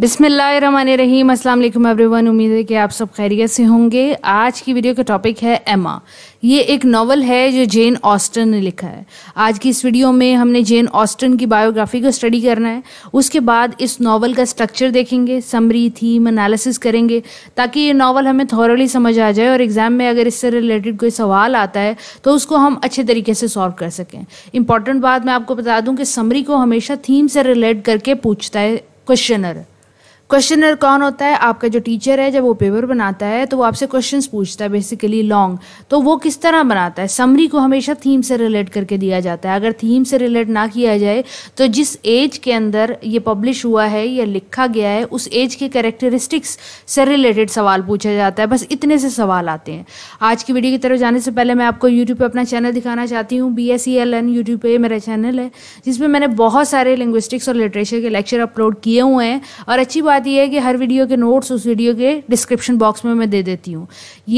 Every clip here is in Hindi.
बिसमीम अल्लाम एवरीवन उम्मीद है कि आप सब खैरियत से होंगे आज की वीडियो का टॉपिक है एमा ये एक नावल है जो जेन ऑस्टन ने लिखा है आज की इस वीडियो में हमने जेन ऑस्टन की बायोग्राफी को स्टडी करना है उसके बाद इस नावल का स्ट्रक्चर देखेंगे समरी थीम एनालिसिस करेंगे ताकि ये नावल हमें थॉरली समझ आ जाए और एग्ज़ाम में अगर इससे रिलेटेड कोई सवाल आता है तो उसको हम अच्छे तरीके से सॉल्व कर सकें इंपॉर्टेंट बात मैं आपको बता दूँ कि समरी को हमेशा थीम से रिलेट करके पूछता है क्वेश्चनर क्वेश्चनर कौन होता है आपका जो टीचर है जब वो पेपर बनाता है तो वो आपसे क्वेश्चन पूछता है बेसिकली लॉन्ग तो वो किस तरह बनाता है समरी को हमेशा थीम से रिलेट करके दिया जाता है अगर थीम से रिलेट ना किया जाए तो जिस एज के अंदर ये पब्लिश हुआ है या लिखा गया है उस एज के करेक्टरिस्टिक्स से रिलेटेड सवाल पूछा जाता है बस इतने से सवाल आते हैं आज की वीडियो की तरफ जाने से पहले मैं आपको यूट्यूब पर अपना चैनल दिखाना चाहती हूँ B S C L N YouTube पर मेरा चैनल है जिसमें मैंने बहुत सारे लिंग्विस्टिक्स और लिटरेचर के लेक्चर अपलोड किए हुए हैं और अच्छी बात बात यह है कि हर वीडियो के नोट्स उस वीडियो के डिस्क्रिप्शन बॉक्स में मैं दे देती हूँ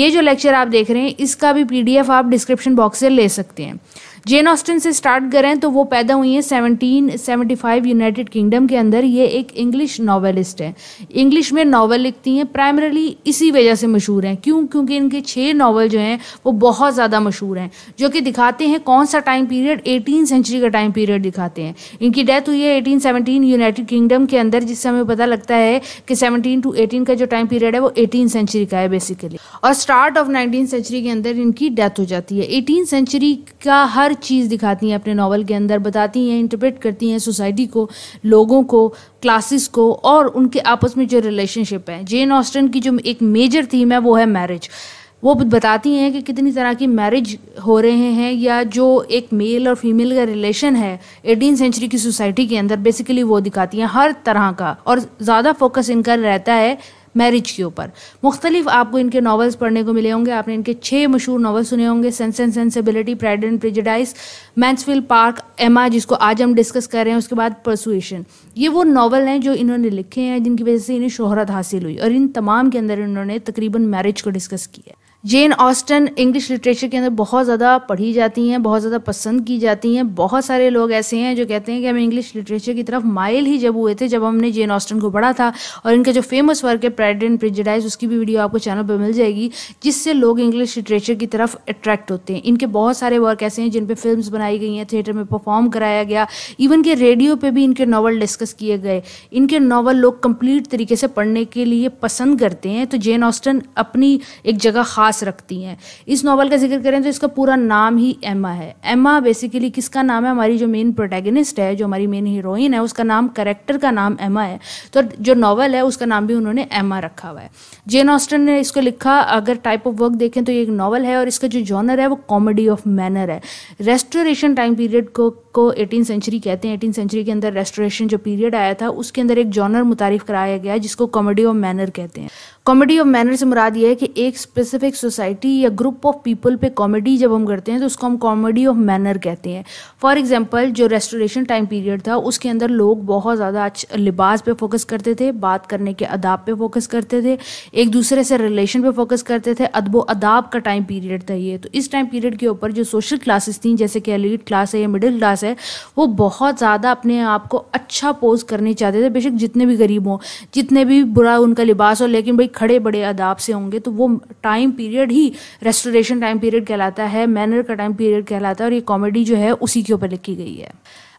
ये जो लेक्चर आप देख रहे हैं इसका भी पीडीएफ आप डिस्क्रिप्शन बॉक्स से ले सकते हैं जेन ऑस्टिन से स्टार्ट करें तो वो पैदा हुई हैं seventeen seventy five United Kingdom के अंदर ये एक इंग्लिश नावलिस्ट हैं इंग्लिश में नावल लिखती हैं प्राइमरली इसी वजह से मशहूर हैं क्यों क्योंकि इनके छः नावल जो हैं वो बहुत ज़्यादा मशहूर हैं जो कि दिखाते हैं कौन सा टाइम पीरियड एटीन सेंचुरी का टाइम पीरियड दिखाते हैं इनकी डेथ हुई है एटीन सेवनटीन यूनाइटेड किंगडम के अंदर जिससे हमें पता लगता है कि सेवनटीन टू एटीन का जो टाइम पीरियड है वो एटीन सेंचुरी का है बेसिकली और स्टार्ट ऑफ नाइनटीन सेंचुरी के अंदर इनकी डेथ हो जाती है एटीन सेंचुरी का हर हर चीज़ दिखाती हैं अपने नावल के अंदर बताती हैं इंटरप्रेट करती हैं सोसाइटी को लोगों को क्लासेस को और उनके आपस में जो रिलेशनशिप है जेन ऑस्टन की जो एक मेजर थीम है वो है मैरिज वो बताती हैं कि कितनी तरह की मैरिज हो रहे हैं या जो एक मेल और फीमेल का रिलेशन है एटीन सेंचुरी की सोसाइटी के अंदर बेसिकली वो दिखाती हैं हर तरह का और ज़्यादा फोकस इनका रहता है मैरिज के ऊपर मुख्तलिफ आपको इनके नावल्स पढ़ने को मिले होंगे आपने इनके छः मशहूर नॉवल सुने होंगे sense and sensibility pride and prejudice Mansfield Park Emma जिसको आज हम डिस्कस कर रहे हैं उसके बाद परसुएशन ये वो नावल हैं जो इन्होंने लिखे हैं जिनकी वजह से इन्हें शोहरत हासिल हुई और इन तमाम के अंदर इन्होंने तकरीबन मैरिज को डिस्कस किया जेन ऑस्टन इंग्लिश लिटरेचर के अंदर बहुत ज़्यादा पढ़ी जाती हैं बहुत ज़्यादा पसंद की जाती हैं बहुत सारे लोग ऐसे हैं जो कहते हैं कि हम इंग्लिश लिटरेचर की तरफ माइल ही जब हुए थे जब हमने जेन ऑस्टन को पढ़ा था और इनका जो फेमस वर्क है प्राइड एंड प्रिजडाइज उसकी भी वीडियो आपको चैनल पर मिल जाएगी जिससे लोग इंग्लिश लिटरेचर की तरफ अट्रैक्ट होते हैं इनके बहुत सारे वर्क ऐसे हैं जिन पर फिल्म बनाई गई हैं थिएटर में परफॉर्म कराया गया इवन के रेडियो पर भी इनके नावल डिस्कस किए गए इनके नावल लोग कंप्लीट तरीके से पढ़ने के लिए पसंद करते हैं तो जेन ऑस्टन अपनी एक जगह खास खास रखती हैं इस नावल का जिक्र करें तो इसका पूरा नाम ही एमा है एमा बेसिकली किसका नाम है हमारी जो मेन प्रोटेगनिस्ट है जो हमारी मेन हीरोइन है उसका नाम करेक्टर का नाम एमा है तो जो नावल है उसका नाम भी उन्होंने एमा रखा हुआ है जेन ऑस्टन ने इसको लिखा अगर टाइप ऑफ वर्क देखें तो ये एक नावल है और इसका जो जॉनर है वो कॉमेडी ऑफ मैनर है रेस्टोरेशन टाइम पीरियड को को एटीन सेंचुरी कहते हैं एटीन सेंचुरी के अंदर रेस्टोरेशन जो पीरियड आया था उसके अंदर एक जॉनर मुतारिफ कराया गया जिसको कॉमेडी ऑफ मैनर कहते हैं कॉमेडी ऑफ मैनर से मुराद ये है कि एक स्पेसिफिक सोसाइटी या ग्रुप ऑफ पीपल पे कॉमेडी जब हम करते हैं तो उसको हम कॉमेडी ऑफ मैनर कहते हैं फॉर एग्जांपल जो रेस्टोरेशन टाइम पीरियड था उसके अंदर लोग बहुत ज़्यादा लिबास पे फोकस करते थे बात करने के अदाब पे फोकस करते थे एक दूसरे से रिलेशन पे फोकस करते थे अदबो अदाब का टाइम पीरियड था ये तो इस टाइम पीरियड के ऊपर जो सोशल क्लासेस थी जैसे कि एलिट क्लास है या मिडिल क्लास है वो बहुत ज़्यादा अपने आप को अच्छा पोज करने चाहते थे बेशक जितने भी गरीब हों जितने भी बुरा उनका लिबास हो लेकिन भाई खड़े बड़े आदाब से होंगे तो वो टाइम पीरियड ही रेस्टोरेशन टाइम पीरियड कहलाता है मैनर का टाइम पीरियड कहलाता है और ये कॉमेडी जो है उसी के ऊपर लिखी गई है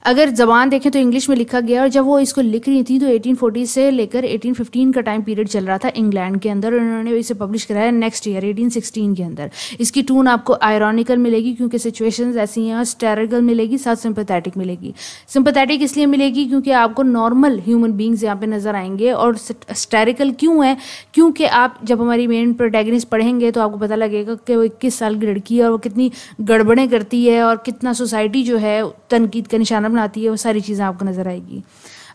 अगर जबान देखें तो इंग्लिश में लिखा गया और जब वो इसको लिख रही थी तो 1840 से लेकर 1815 का टाइम पीरियड चल रहा था इंग्लैंड के अंदर उन्होंने इसे पब्लिश कराया नेक्स्ट ईयर 1816 के अंदर इसकी टून आपको आयरॉनिकल मिलेगी क्योंकि सिचुएशंस ऐसी हैं और स्टेरिकल मिलेगी साथ सिंपथैटिक मिलेगी सिंपथैटिक इसलिए मिलेगी क्योंकि आपको नॉर्मल ह्यूमन बींग्स यहाँ पर नज़र आएंगे और स्टेरिकल क्यों है क्योंकि आप जब हमारी मेन प्रोटेगनिस पढ़ेंगे तो आपको पता लगेगा कि वो इक्कीस साल की लड़की है और वो कितनी गड़बड़ें करती है और कितना सोसाइटी जो है तनकीद का निशाना खाना बनाती है वो सारी चीज़ें आपको नज़र आएगी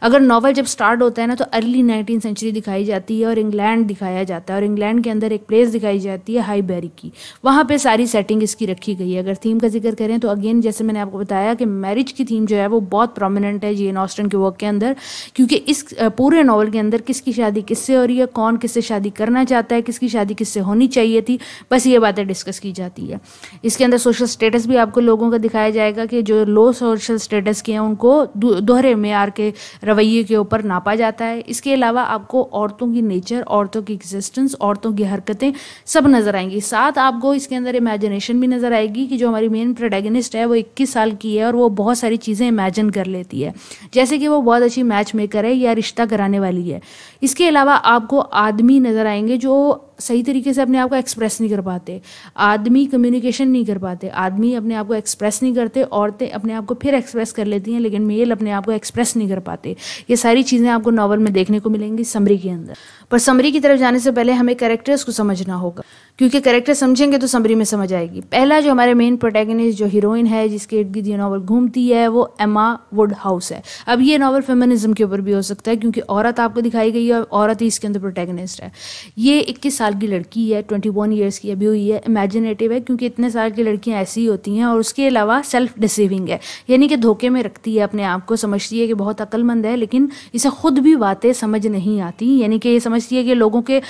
अगर नावल जब स्टार्ट होता है ना तो अर्ली नाइनटीन सेंचुरी दिखाई जाती है और इंग्लैंड दिखाया जाता है और इंग्लैंड के अंदर एक प्लेस दिखाई जाती है बैरी की वहाँ पर सारी सेटिंग इसकी रखी गई है अगर थीम का जिक्र करें तो अगेन जैसे मैंने आपको बताया कि मैरिज की थीम जो है वो बहुत प्रोमिनेंट है जेन ऑस्टन के वर्क के अंदर क्योंकि इस पूरे नावल के अंदर किसकी शादी किससे हो रही है कौन किससे शादी करना चाहता है किसकी शादी किससे होनी चाहिए थी बस ये बातें डिस्कस की जाती है इसके अंदर सोशल स्टेटस भी आपको लोगों का दिखाया जाएगा कि जो लो सोशल स्टेटस के हैं उनको दोहरे में आर के रवैये के ऊपर नापा जाता है इसके अलावा आपको औरतों की नेचर औरतों की एग्जिस्टेंस औरतों की हरकतें सब नज़र आएंगी साथ आपको इसके अंदर इमेजिनेशन भी नज़र आएगी कि जो हमारी मेन प्रोटेगनिस्ट है वो इक्कीस साल की है और वो बहुत सारी चीज़ें इमेजिन कर लेती है जैसे कि वो बहुत अच्छी मैच मेकर है या रिश्ता कराने वाली है इसके अलावा आपको आदमी नज़र आएंगे जो सही तरीके से अपने आप को एक्सप्रेस नहीं कर पाते आदमी कम्युनिकेशन नहीं कर पाते आदमी अपने आप को एक्सप्रेस नहीं करते औरतें अपने आप को फिर एक्सप्रेस कर लेती हैं लेकिन मेल अपने आप को एक्सप्रेस नहीं कर पाते ये सारी चीज़ें आपको नॉवल में देखने को मिलेंगी समरी के अंदर पर समरी की तरफ जाने से पहले हमें करेक्टर्स को समझना होगा क्योंकि करेक्टर समझेंगे तो समरी में समझ आएगी पहला जो हमारे मेन प्रोटैगनिस्ट जो हीरोइन है जिसके इर्द गिर्द ये नावल घूमती है वो एमा वुड हाउस है अब ये नावल फेमिनिज्म के ऊपर भी हो सकता है क्योंकि औरत आपको दिखाई गई है और औरत ही इसके अंदर प्रोटैगनिस्ट है ये इक्कीस साल की लड़की है ट्वेंटी वन ईयर्स की अभी हुई है इमेजिनेटिव है क्योंकि इतने साल की लड़कियाँ ऐसी ही होती हैं और उसके अलावा सेल्फ डिसीविंग है यानी कि धोखे में रखती है अपने आप को समझती है कि बहुत अक्लमंद है लेकिन इसे खुद भी बातें समझ नहीं आती यानी कि ये समझती है कि लोगों के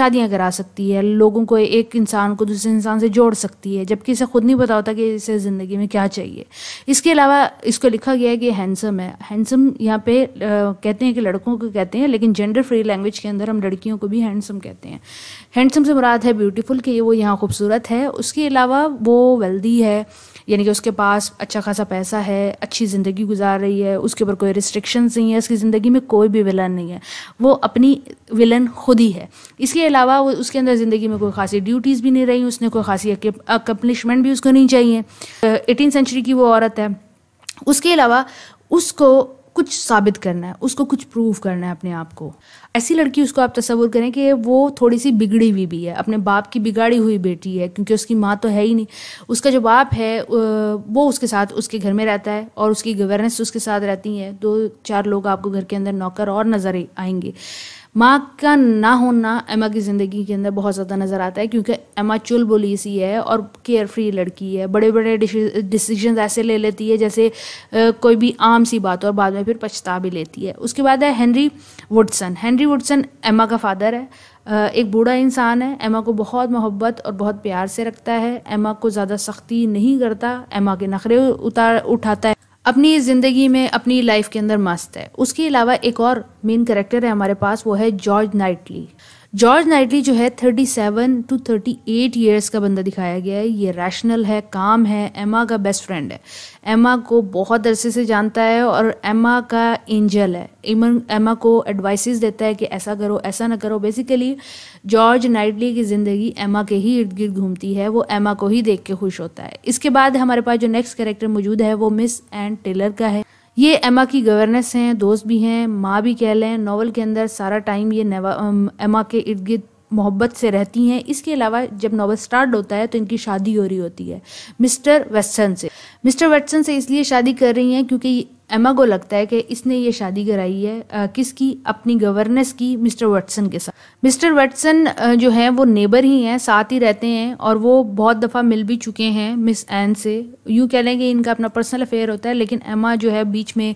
शादियाँ करा सकती है लोगों लोगों को एक इंसान को दूसरे इंसान से जोड़ सकती है जबकि इसे खुद नहीं पता होता कि इसे ज़िंदगी में क्या चाहिए इसके अलावा इसको लिखा गया है कि हैंडसम है हैंडसम यहाँ पे कहते हैं कि लड़कों को कहते हैं लेकिन जेंडर फ्री लैंग्वेज के अंदर हम लड़कियों को भी हैंडसम कहते हैं हैंडसम से मुराद है ब्यूटीफुल कि वो यहाँ खूबसूरत है उसके अलावा वो वेल्दी है यानी कि उसके पास अच्छा खासा पैसा है अच्छी ज़िंदगी गुजार रही है उसके ऊपर कोई रिस्ट्रिक्शन नहीं है उसकी ज़िंदगी में कोई भी विलन नहीं है वो अपनी विलन खुद ही है इसके अलावा वो उसके अंदर ज़िंदगी में कोई कोई खासी ड्यूटीज़ भी नहीं रही उसने कोई खासी अकम्पलिशमेंट भी उसको नहीं चाहिए एटीन सेंचुरी की वो औरत है उसके अलावा उसको कुछ साबित करना है उसको कुछ प्रूव करना है अपने आप को ऐसी लड़की उसको आप तस्वूर करें कि वो थोड़ी सी बिगड़ी हुई भी है अपने बाप की बिगाड़ी हुई बेटी है क्योंकि उसकी माँ तो है ही नहीं उसका जो बाप है वो उसके साथ उसके घर में रहता है और उसकी गवर्नेंस उसके साथ रहती है दो चार लोग आपको घर के अंदर नौकर और नज़र आएंगे माँ का ना होना एमा की ज़िंदगी के अंदर बहुत ज़्यादा नज़र आता है क्योंकि एमा चुलबुली सी है और केयर फ्री लड़की है बड़े बड़े डिसीजन ऐसे ले लेती है जैसे कोई भी आम सी बात और बाद में फिर पछता भी लेती है उसके बाद है हेनरी वुडसन हेनरी वुडसन एमा का फादर है एक बूढ़ा इंसान है एमा को बहुत मोहब्बत और बहुत प्यार से रखता है एमा को ज़्यादा सख्ती नहीं करता एमा के नखरे उतार उठाता है अपनी ज़िंदगी में अपनी लाइफ के अंदर मस्त है उसके अलावा एक और मेन करेक्टर है हमारे पास वो है जॉर्ज नाइटली जॉर्ज नाइटली जो है thirty seven to thirty eight years का बंदा दिखाया गया है ये रैशनल है काम है एमा का बेस्ट फ्रेंड है एमा को बहुत अरसे से जानता है और एमा का एंजल है इमन एमा को एडवाइसेस देता है कि ऐसा करो ऐसा ना करो बेसिकली जॉर्ज नाइटली की ज़िंदगी एमा के ही इर्द गिर्द घूमती है वो एमा को ही देख के खुश होता है इसके बाद हमारे पास जो नेक्स्ट कैरेक्टर मौजूद है वो मिस एंड टेलर का है ये एमा की गवर्नेस हैं दोस्त भी हैं माँ भी कह लें नावल के अंदर सारा टाइम ये एमा um, के इर्द गिर्द मोहब्बत से रहती हैं इसके अलावा जब नावल स्टार्ट होता है तो इनकी शादी हो रही होती है मिस्टर वेस्टन से मिस्टर वेस्टन से इसलिए शादी कर रही हैं क्योंकि एमा को लगता है कि इसने ये शादी कराई है किसकी अपनी गवर्नेस की मिस्टर वटसन के साथ मिस्टर वटसन जो है वो नेबर ही हैं साथ ही रहते हैं और वो बहुत दफ़ा मिल भी चुके हैं मिस एन से यूँ कह लें कि इनका अपना पर्सनल अफेयर होता है लेकिन एमा जो है बीच में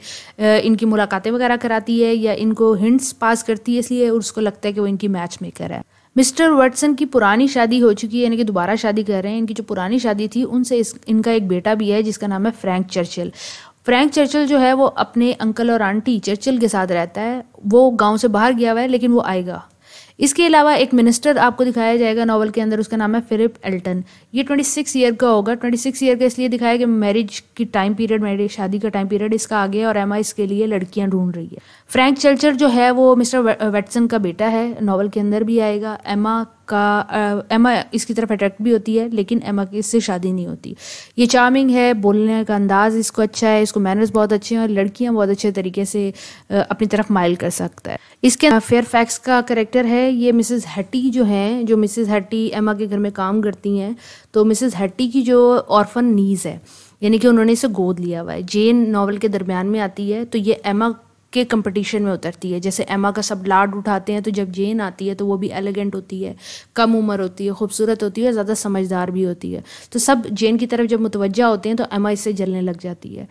इनकी मुलाकातें वगैरह कराती है या इनको हिंट्स पास करती है इसलिए उसको लगता है कि वो इनकी मैच मेकर है मिस्टर वर्टसन की पुरानी शादी हो चुकी है यानी कि दोबारा शादी कर रहे हैं इनकी जो पुरानी शादी थी उनसे इस इनका एक बेटा भी है जिसका नाम है फ्रैंक चर्चिल फ्रैंक चर्चिल जो है वो अपने अंकल और आंटी चर्चिल के साथ रहता है वो गांव से बाहर गया हुआ है लेकिन वो आएगा इसके अलावा एक मिनिस्टर आपको दिखाया जाएगा नावल के अंदर उसका नाम है फिलिप एल्टन ये ट्वेंटी सिक्स ईयर का होगा ट्वेंटी सिक्स ईयर का इसलिए दिखाया कि मैरिज की टाइम पीरियड मैरिज शादी का टाइम पीरियड इसका आगे गया और एमा इसके लिए लड़कियां ढूंढ रही है फ्रैंक चर्चर जो है वो मिस्टर वेटसन का बेटा है नॉवल के अंदर भी आएगा एमा का एमा इसकी तरफ अट्रैक्ट भी होती है लेकिन एमा की इससे शादी नहीं होती ये चार्मिंग है बोलने का अंदाज़ इसको अच्छा है इसको मैनर्स बहुत अच्छे हैं और लड़कियां बहुत अच्छे तरीके से अपनी तरफ माइल कर सकता है इसके फेयर फैक्स का करेक्टर है ये मिसेस हट्टी जो हैं जो मिसेस हट्टी एमा के घर में काम करती हैं तो मिसेस हट्टी की जो ऑर्फन नीज़ है यानी कि उन्होंने इसे गोद लिया हुआ है जेन नावल के दरमियान में आती है तो ये एमा के कंपटीशन में उतरती है जैसे एमा का सब लाड उठाते हैं तो जब जेन आती है तो वो भी एलिगेंट होती है कम उम्र होती है खूबसूरत होती है ज़्यादा समझदार भी होती है तो सब जेन की तरफ जब मुतवजा होते हैं तो एमा इससे जलने लग जाती है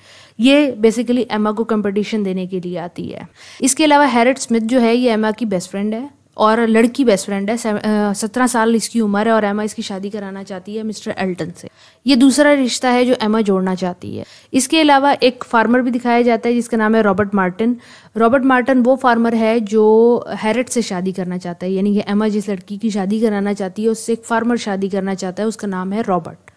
ये बेसिकली एमा को कंपटीशन देने के लिए आती है इसके अलावा हैरट स्मिथ जो है ये एमा की बेस्ट फ्रेंड है और लड़की बेस्ट फ्रेंड है सत्रह साल इसकी उम्र है और एमा इसकी शादी कराना चाहती है मिस्टर एल्टन से ये दूसरा रिश्ता है जो एमा जोड़ना चाहती है इसके अलावा एक फार्मर भी दिखाया जाता है जिसका नाम है रॉबर्ट मार्टिन रॉबर्ट मार्टिन वो फार्मर है जो हैरट से शादी करना चाहता है यानी कि एमा जिस लड़की की शादी कराना चाहती है उससे एक फार्मर शादी करना चाहता है उसका नाम है रॉबर्ट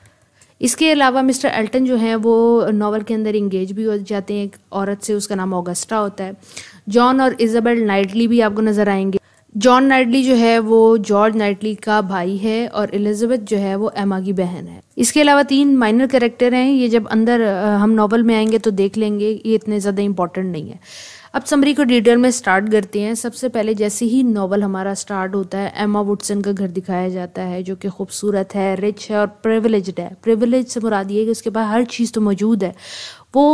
इसके अलावा मिस्टर एल्टन जो हैं वो नावल के अंदर इंगेज भी हो जाते हैं एक औरत से उसका नाम ऑगस्टा होता है जॉन और इजाबेल नाइटली भी आपको नज़र आएंगे जॉन नाइटली जो है वो जॉर्ज नाइटली का भाई है और एलिजाबेथ जो है वो एमा की बहन है इसके अलावा तीन माइनर कैरेक्टर हैं ये जब अंदर हम नॉवल में आएंगे तो देख लेंगे ये इतने ज़्यादा इंपॉर्टेंट नहीं है अब समरी को डिटेल में स्टार्ट करते हैं सबसे पहले जैसे ही नावल हमारा स्टार्ट होता है एमा वुडसन का घर दिखाया जाता है जो कि खूबसूरत है रिच है और प्रिवलेज है प्रिविलेज से मुराद ये है कि उसके पास हर चीज़ तो मौजूद है वो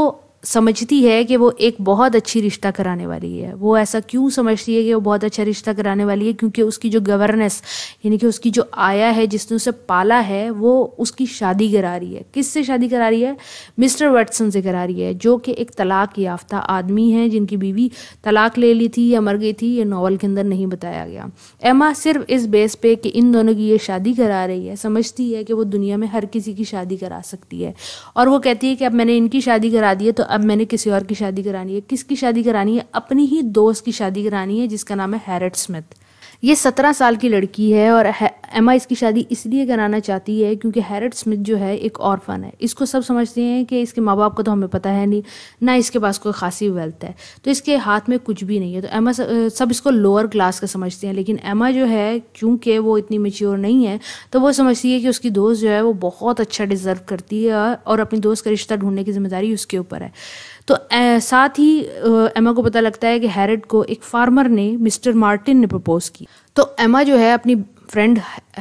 समझती है कि वो एक बहुत अच्छी रिश्ता कराने वाली है वो ऐसा क्यों समझती है कि वो बहुत अच्छा रिश्ता कराने वाली है क्योंकि उसकी जो गवर्नेंस यानी कि उसकी जो आया है जिसने उसे पाला है वो उसकी शादी करा रही है किससे शादी करा रही है मिस्टर वर्टसन से करा रही है जो कि एक तलाक याफ्ता आदमी है जिनकी बीवी तलाक ले ली थी या मर गई थी ये नावल के अंदर नहीं बताया गया एमा सिर्फ इस बेस पे कि इन दोनों की ये शादी करा रही है समझती है कि वो दुनिया में हर किसी की शादी करा सकती है और वो कहती है कि अब मैंने इनकी शादी करा दी है तो अब मैंने किसी और की शादी करानी है किसकी शादी करानी है अपनी ही दोस्त की शादी करानी है जिसका नाम है हैरट स्मिथ ये सत्रह साल की लड़की है और एमा इसकी शादी इसलिए कराना चाहती है क्योंकि हैरट स्मिथ जो है एक औरफन है इसको सब समझते हैं कि इसके माँ बाप को तो हमें पता है नहीं ना इसके पास कोई खासी वेल्थ है तो इसके हाथ में कुछ भी नहीं है तो एमा सब इसको लोअर क्लास का समझते हैं लेकिन एमा जो है क्योंकि वो इतनी मेच्योर नहीं है तो वो समझती है कि उसकी दोस्त जो है वो बहुत अच्छा डिज़र्व करती है और अपनी दोस्त का रिश्ता ढूंढने की जिम्मेदारी उसके ऊपर है तो साथ ही एमा को पता लगता है कि हैरड को एक फार्मर ने मिस्टर मार्टिन ने प्रपोज की तो एमा जो है अपनी फ्रेंड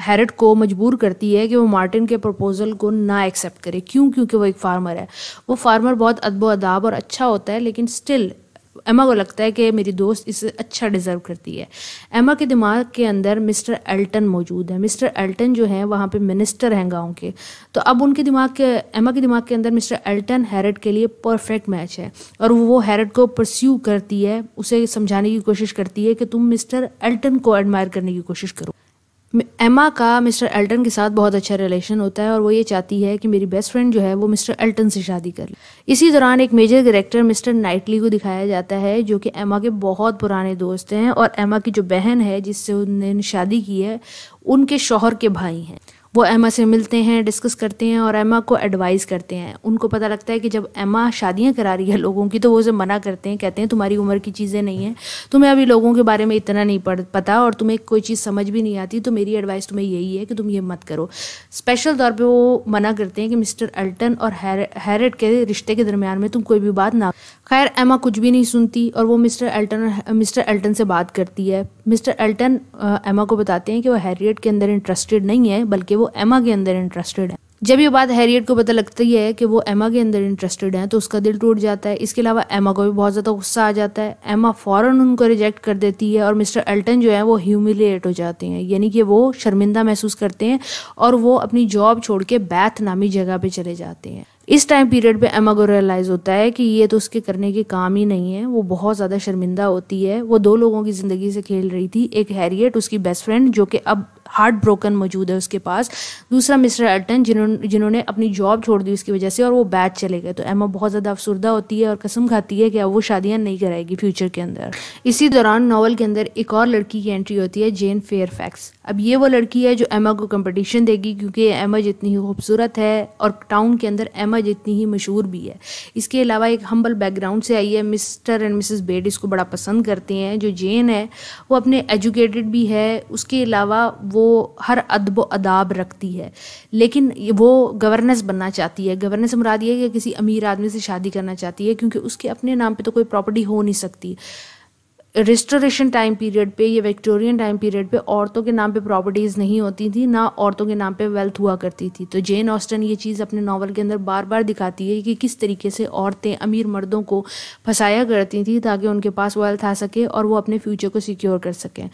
हैरट को मजबूर करती है कि वो मार्टिन के प्रपोज़ल को ना एक्सेप्ट करे क्यों क्योंकि वो एक फार्मर है वो फार्मर बहुत अदबो अदाब और अच्छा होता है लेकिन स्टिल एमा को लगता है कि मेरी दोस्त इसे अच्छा डिज़र्व करती है एमा के दिमाग के अंदर मिस्टर एल्टन मौजूद है मिस्टर एल्टन जो है वहाँ पे मिनिस्टर हैं गांव के तो अब उनके दिमाग के एमा के दिमाग के अंदर मिस्टर एल्टन हैरट के लिए परफेक्ट मैच है और वो हैरट को परस्यू करती है उसे समझाने की कोशिश करती है कि तुम मिस्टर एल्टन को एडमायर करने की कोशिश करो एमा का मिस्टर एल्टन के साथ बहुत अच्छा रिलेशन होता है और वो ये चाहती है कि मेरी बेस्ट फ्रेंड जो है वो मिस्टर एल्टन से शादी कर ले इसी दौरान एक मेजर करेक्टर मिस्टर नाइटली को दिखाया जाता है जो कि एमा के बहुत पुराने दोस्त हैं और एमा की जो बहन है जिससे उन्होंने शादी की है उनके शोहर के भाई हैं वो एमा से मिलते हैं डिस्कस करते हैं और एमा को एडवाइस करते हैं उनको पता लगता है कि जब एमा शादियां करा रही है लोगों की तो वो उसे मना करते हैं कहते हैं तुम्हारी उम्र की चीज़ें नहीं हैं तुम्हें अभी लोगों के बारे में इतना नहीं पढ़ पता और तुम्हें कोई चीज़ समझ भी नहीं आती तो मेरी एडवाइस तुम्हें यही है कि तुम ये मत करो स्पेशल तौर पर वो मना करते हैं कि मिस्टर अल्टन और हैरट के रिश्ते के दरमियान में तुम कोई भी बात ना खैर एमा कुछ भी नहीं सुनती और वो मिस्टर एल्टन मिस्टर एल्टन से बात करती है मिस्टर एल्टन एमा को बताते हैं कि वो हैरियट के अंदर इंटरेस्टेड नहीं है बल्कि वो एमा के अंदर इंटरेस्टेड है जब ये बात हैरियट को पता लगती है कि वो एमा के अंदर इंटरेस्टेड है तो उसका दिल टूट जाता है इसके अलावा एमा को भी बहुत ज़्यादा गुस्सा आ जाता है एमा फ़ौरन उनको रिजेक्ट कर देती है और मिस्टर एल्टन जो है वो ह्यूमिलेट हो जाते हैं यानी कि वो शर्मिंदा महसूस करते हैं और वो अपनी जॉब छोड़ के बैथ नामी जगह पर चले जाते हैं इस टाइम पीरियड पे एमा को रियलाइज़ होता है कि ये तो उसके करने के काम ही नहीं है वो बहुत ज़्यादा शर्मिंदा होती है वो दो लोगों की ज़िंदगी से खेल रही थी एक हैरियट उसकी बेस्ट फ्रेंड जो कि अब हार्ट ब्रोकन मौजूद है उसके पास दूसरा मिस्टर एल्टन जिन्होंने जिन्होंने अपनी जॉब छोड़ दी उसकी वजह से और वो बैच चले गए तो एमा बहुत ज़्यादा अफसरदा होती है और कसम खाती है कि अब वो शादियाँ नहीं कराएगी फ्यूचर के अंदर इसी दौरान नावल के अंदर एक और लड़की की एंट्री होती है जेन फेयरफैक्स अब ये वो लड़की है जो एमा को कम्पटिशन देगी क्योंकि एमा जितनी ही खूबसूरत है और टाउन के अंदर एमा जितनी ही मशहूर भी है इसके अलावा एक हम्बल बैकग्राउंड से आई है मिस्टर एंड मिसेस बेड इसको बड़ा पसंद करते हैं जो जेन है वो अपने एजुकेटेड भी है उसके अलावा वो वो हर अदब अदाब रखती है लेकिन वो गवर्नेंस बनना चाहती है गवर्नेंस मुराद ये कि किसी अमीर आदमी से शादी करना चाहती है क्योंकि उसके अपने नाम पे तो कोई प्रॉपर्टी हो नहीं सकती रिस्टोरेशन टाइम पीरियड पे या विक्टोरियन टाइम पीरियड पे औरतों के नाम पे प्रॉपर्टीज़ नहीं होती थी ना औरतों के नाम पे वेल्थ हुआ करती थी तो जेन ऑस्टन ये चीज़ अपने नावल के अंदर बार बार दिखाती है कि किस तरीके से औरतें अमीर मर्दों को फंसाया करती थी ताकि उनके पास वेल्थ आ सके और वो अपने फ्यूचर को सिक्योर कर सकें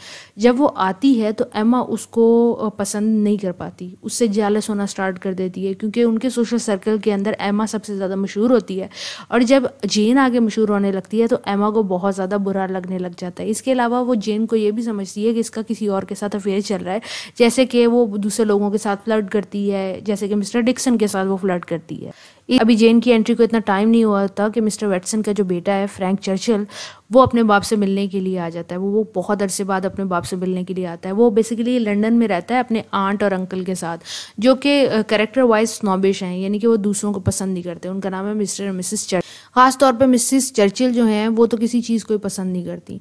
जब वो आती है तो एमा उसको पसंद नहीं कर पाती उससे जालस होना स्टार्ट कर देती है क्योंकि उनके सोशल सर्कल के अंदर एमा सबसे ज़्यादा मशहूर होती है और जब जेन आगे मशहूर होने लगती है तो एमा को बहुत ज़्यादा बुरा लगने लगता लग जाता है इसके अलावा वो जेन को ये भी समझती है कि इसका किसी और के साथ अफेयर चल रहा है जैसे कि वो दूसरे लोगों के साथ फ्लर्ट करती है जैसे कि मिस्टर डिक्सन के साथ वो फ्लर्ट करती है अभी जेन की एंट्री को इतना टाइम नहीं हुआ था कि मिस्टर वेटसन का जो बेटा है फ्रैंक चर्चिल वो अपने बाप से मिलने के लिए आ जाता है वो वो बहुत अरसे बाद अपने बाप से मिलने के लिए आता है वो बेसिकली लंदन में रहता है अपने आंट और अंकल के साथ जो कि करेक्टर वाइज स्नोबिश हैं यानी कि वो दूसरों को पसंद नहीं करते उनका नाम है मिस्टर और मिसिस चर्च खास तौर पर मिसिस चर्चिल जो हैं वो तो किसी चीज़ को ही पसंद नहीं करती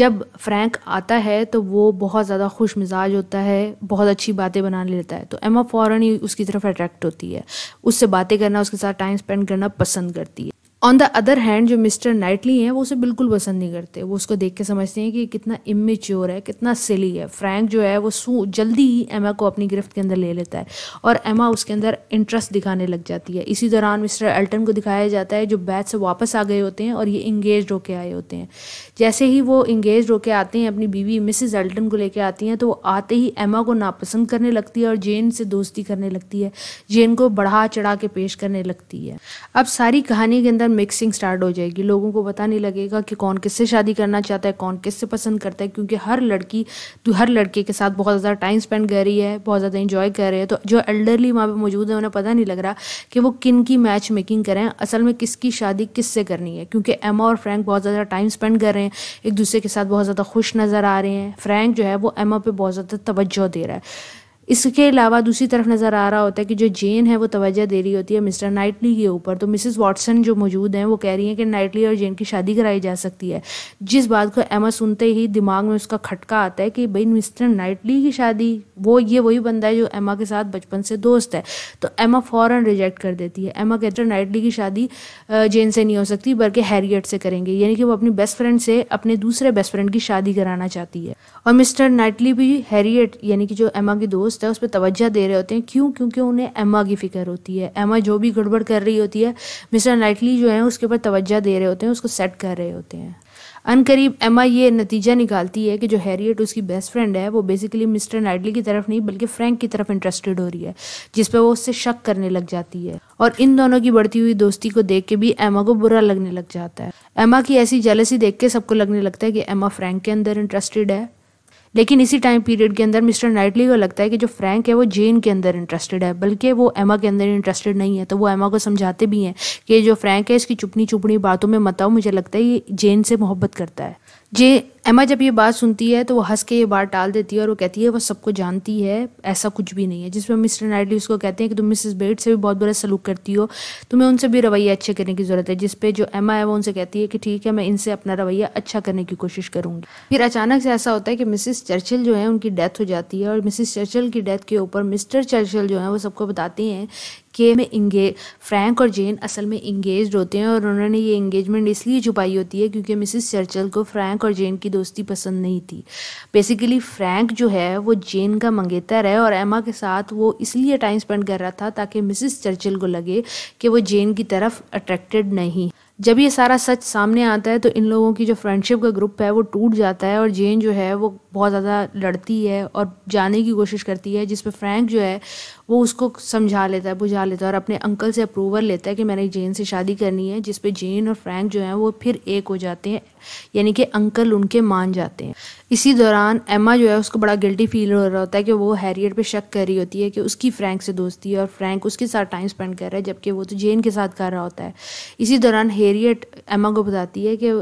जब फ्रैंक आता है तो वो बहुत ज़्यादा खुश मिजाज होता है बहुत अच्छी बातें बना लेता है तो एमा फ़ौरन ही उसकी तरफ अट्रैक्ट होती है उससे बातें करना उसके साथ टाइम स्पेंड करना पसंद करती है ऑन द अदर हैंड जो मिस्टर नाइटली हैं वो उसे बिल्कुल पसंद नहीं करते वो उसको देख के समझते हैं कि कितना इमेच्योर है कितना सिली है फ्रैंक जो है वो सू जल्दी ही एमा को अपनी गिरफ्त के अंदर ले लेता है और एमा उसके अंदर इंटरेस्ट दिखाने लग जाती है इसी दौरान मिस्टर एल्टन को दिखाया जाता है जो बैच से वापस आ गए होते हैं और ये इंगेज होके आए होते हैं जैसे ही वो इंगेज होके आते हैं अपनी बीवी मिसिज एल्टन को लेके आती हैं तो वो आते ही एमा को नापसंद करने लगती है और जेन से दोस्ती करने लगती है जेन को बढ़ा चढ़ा के पेश करने लगती है अब सारी कहानी के अंदर मिक्सिंग स्टार्ट हो जाएगी लोगों को पता नहीं लगेगा कि कौन किससे शादी करना चाहता है कौन किससे पसंद करता है क्योंकि हर लड़की तो हर लड़के के साथ बहुत ज़्यादा टाइम स्पेंड कर रही है बहुत ज़्यादा इंजॉय कर रहे हैं तो जो एल्डरली वहाँ पर मौजूद है उन्हें पता नहीं लग रहा कि वो किन की मैच मेकिंग करें असल में किसकी शादी किससे करनी है क्योंकि एमा और फ्रैंक बहुत ज़्यादा टाइम स्पेंड कर रहे हैं रहे हैं एक दूसरे के साथ बहुत ज़्यादा खुश नज़र आ रहे हैं फ्रैंक जो है वो एमा पे बहुत ज़्यादा तवज्जो दे रहा है इसके अलावा दूसरी तरफ नज़र आ रहा होता है कि जो जेन है वो तोज्जा दे रही होती है मिस्टर नाइटली के ऊपर तो मिसेस वाटसन जो मौजूद हैं वो कह रही हैं कि नाइटली और जेन की शादी कराई जा सकती है जिस बात को एमा सुनते ही दिमाग में उसका खटका आता है कि भाई मिस्टर नाइटली की शादी वो ये वही बंदा है जो एमा के साथ बचपन से दोस्त है तो एमा फ़ौर रिजेक्ट कर देती है एमा कहते हैं नाइटली की शादी जेन से नहीं हो सकती बल्कि हैरियट से करेंगे यानी कि वो अपनी बेस्ट फ्रेंड से अपने दूसरे बेस्ट फ्रेंड की शादी कराना चाहती है और मिस्टर नाइटली भी हैरियट यानी कि जो एमा की दोस्त दोस्त है उस पर तवज्जो दे रहे होते हैं क्यों क्योंकि उन्हें एमा की फ़िक्र होती है एमा जो भी गड़बड़ कर रही होती है मिस्टर नाइटली जो है उसके ऊपर तवज्जो दे रहे होते हैं उसको सेट कर रहे होते हैं अन करीब एमा ये नतीजा निकालती है कि जो हैरियट उसकी बेस्ट फ्रेंड है वो बेसिकली मिस्टर नाइडली की तरफ नहीं बल्कि फ्रैंक की तरफ इंटरेस्टेड हो रही है जिस पर वो उससे शक करने लग जाती है और इन दोनों की बढ़ती हुई दोस्ती को देख के भी एमा को बुरा लगने लग जाता है एमा की ऐसी जलसी देख के सबको लगने लगता है कि एमा फ्रैंक के अंदर इंटरेस्टेड है लेकिन इसी टाइम पीरियड के अंदर मिस्टर नाइटली को लगता है कि जो फ्रैंक है वो जेन के अंदर इंटरेस्टेड है बल्कि वो एमा के अंदर इंटरेस्टेड नहीं है तो वो एमा को समझाते भी हैं कि जो फ्रैंक है इसकी चुपनी चुपनी बातों में मत आओ मुझे लगता है ये जेन से मोहब्बत करता है जे एमा जब ये बात सुनती है तो वो हंस के ये बात टाल देती है और वो कहती है वो सबको जानती है ऐसा कुछ भी नहीं है जिसमें मिस्टर नाइडली उसको कहते हैं कि तुम मिसेस बेट से भी बहुत बुरा सलूक करती हो तुम्हें उनसे भी रवैया अच्छे करने की ज़रूरत है जिस पे जो एमा है वो उनसे कहती है कि ठीक है मैं इनसे अपना रवैया अच्छा करने की कोशिश करूँगी फिर अचानक से ऐसा होता है कि मिसिस चर्चिल जो है उनकी डेथ हो जाती है और मिसिस चर्चिल की डेथ के ऊपर मिस्टर चर्चिल जो है वो सबको बताते हैं कि में इंगे फ्रैंक और जेन असल में इंगेज होते हैं और उन्होंने ये इंगेजमेंट इसलिए छुपाई होती है क्योंकि मिसिस चर्चल को फ्रैंक और जेन की दोस्ती पसंद नहीं थी बेसिकली फ्रैंक जो है वो जेन का मंगेतर है और एमा के साथ वो इसलिए टाइम स्पेंड कर रहा था ताकि मिसिस चर्चिल को लगे कि वो जेन की तरफ अट्रैक्टेड नहीं जब ये सारा सच सामने आता है तो इन लोगों की जो फ्रेंडशिप का ग्रुप है वो टूट जाता है और जेन जो है वो बहुत ज़्यादा लड़ती है और जाने की कोशिश करती है जिस पर फ्रैंक जो है वो उसको समझा लेता है बुझा लेता है और अपने अंकल से अप्रूवल लेता है कि मैंने जेन से शादी करनी है जिसपे जेन और फ्रैंक जो हैं वो फिर एक हो जाते हैं यानी कि अंकल उनके मान जाते हैं इसी दौरान एम्मा जो है उसको बड़ा गिल्टी फील हो रहा होता है कि वो हैरियट पे शक कर रही होती है कि उसकी फ्रैंक से दोस्ती है और फ्रैंक उसके साथ टाइम स्पेंड कर रहा है जबकि वो तो जेन के साथ कर रहा होता है इसी दौरान हेरियट एम्मा को बताती है कि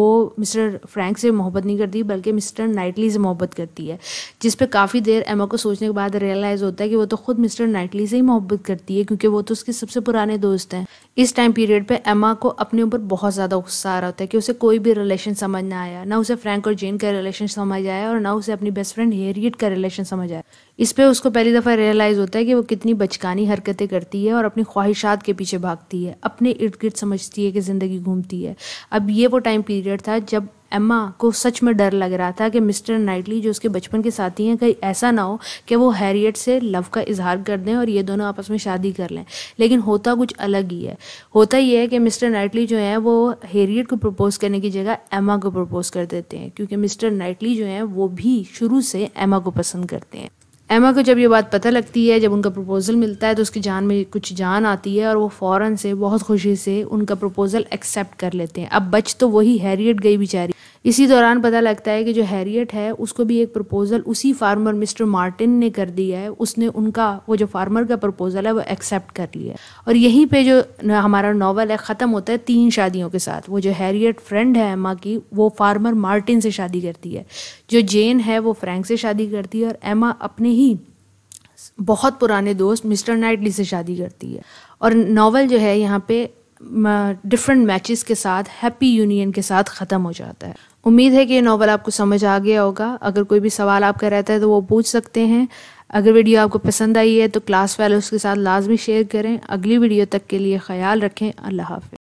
वो मिस्टर फ्रैंक से मोहब्बत नहीं करती बल्कि मिस्टर नाइटली से मोहब्बत करती है जिस पर काफ़ी देर एम्मा को सोचने के बाद रियलाइज़ होता है कि वो तो खुद मिस्टर नाइटली से ही मोहब्बत करती है क्योंकि वो तो उसके सबसे पुराने दोस्त हैं इस टाइम पीरियड पे एमा को अपने ऊपर बहुत ज़्यादा गुस्सा आ रहा होता है कि उसे कोई भी रिलेशन समझ ना आया ना उसे फ्रैंक और जेन का रिलेशन समझ आया और ना उसे अपनी बेस्ट फ्रेंड हेरियट का रिलेशन समझ आया इस पर उसको पहली दफ़ा रियलाइज़ होता है कि वो कितनी बचकानी हरकतें करती है और अपनी ख्वाहिशात के पीछे भागती है अपने इर्द गिर्द समझती है कि ज़िंदगी घूमती है अब ये वो टाइम पीरियड था जब एम्मा को सच में डर लग रहा था कि मिस्टर नाइटली जो उसके बचपन के साथी हैं कहीं ऐसा ना हो कि वो हैरियट से लव का इजहार कर दें और ये दोनों आपस में शादी कर लें लेकिन होता कुछ अलग ही है होता ये है कि मिस्टर नाइटली जो है वो हैरियट को प्रपोज़ करने की जगह एम्मा को प्रपोज़ कर देते हैं क्योंकि मिस्टर नाइटली जो हैं वो भी शुरू से एम्मा को पसंद करते हैं एमा को जब ये बात पता लगती है जब उनका प्रपोज़ल मिलता है तो उसकी जान में कुछ जान आती है और वो फ़ौरन से बहुत खुशी से उनका प्रपोज़ल एक्सेप्ट कर लेते हैं अब बच तो वही हैरियट गई बेचारी इसी दौरान पता लगता है कि जो हैरियट है उसको भी एक प्रपोज़ल उसी फार्मर मिस्टर मार्टिन ने कर दिया है उसने उनका वो जो फार्मर का प्रपोज़ल है वो एक्सेप्ट कर लिया है और यहीं पे जो हमारा नावल है ख़त्म होता है तीन शादियों के साथ वो जो हैरियट फ्रेंड है एमा की वो फार्मर मार्टिन से शादी करती है जो जेन है वो फ्रैंक से शादी करती है और एमा अपने ही बहुत पुराने दोस्त मिस्टर नाइटली से शादी करती है और नावल जो है यहाँ पे डिफरेंट मैचेस के साथ हैप्पी यूनियन के साथ ख़त्म हो जाता है उम्मीद है कि ये नावल आपको समझ आ गया होगा अगर कोई भी सवाल आपका रहता है तो वो पूछ सकते हैं अगर वीडियो आपको पसंद आई है तो क्लास फेलोज़ के साथ लाजमी शेयर करें अगली वीडियो तक के लिए ख्याल रखें अल्लाह हाफि